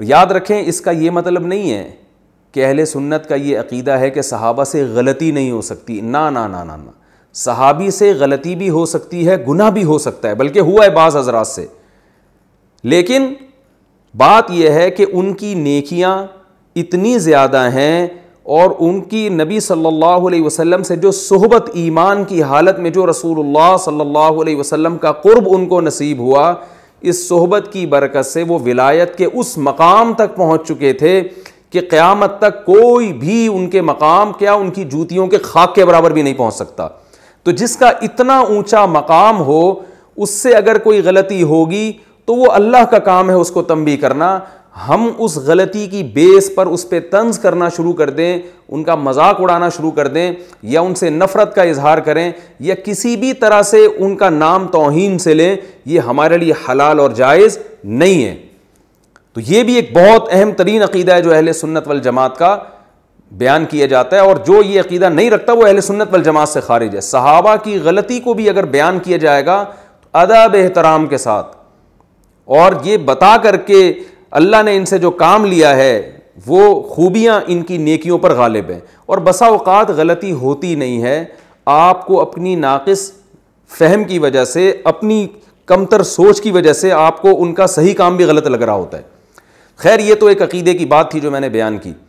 और याद रखें इसका ये मतलब नहीं है कि अहले सुन्नत का ये अकीदा है कि सहाबा से गलती नहीं हो सकती ना ना ना ना ना सहाबी से गलती भी हो सकती है गुनाह भी हो सकता है बल्कि हुआ है बाज़ हजरात से लेकिन बात यह है कि उनकी नेकियां इतनी ज़्यादा हैं और उनकी नबी सल्लल्लाहु अलैहि वसल्लम से जो सोहबत ईमान की हालत में जो रसूलुल्लाह सल्लल्लाहु अलैहि वसल्लम का कुर्ब उनको नसीब हुआ इस सोहबत की बरकत से वो विलायत के उस मकाम तक पहुँच चुके थे कि क़्यामत तक कोई भी उनके मकाम क्या उनकी जूतियों के खाक के बराबर भी नहीं पहुँच सकता तो जिसका इतना ऊंचा मकाम हो उससे अगर कोई गलती होगी तो वो अल्लाह का काम है उसको तंबी करना हम उस गलती की बेस पर उस पर तंज करना शुरू कर दें उनका मजाक उड़ाना शुरू कर दें या उनसे नफ़रत का इजहार करें या किसी भी तरह से उनका नाम तोहन से लें ये हमारे लिए हलाल और जायज़ नहीं है तो ये भी एक बहुत अहम तरीन अकीदा है जो अहल सुन्नत वल जमात का बयान किया जाता है और जो ये अकीदा नहीं रखता वो अहल सुन्नत वल जमात से खारिज है सहाबा की गलती को भी अगर बयान किया जाएगा तो अदब एहतराम के साथ और ये बता करके अल्लाह ने इनसे जो काम लिया है वो खूबियाँ इनकी नेकियों पर गालिब हैं और बसा अवत गलती होती नहीं है आपको अपनी नाकस फहम की वजह से अपनी कमतर सोच की वजह से आपको उनका सही काम भी गलत लग रहा होता है खैर ये तो एक अकीदे की बात थी जो मैंने बयान की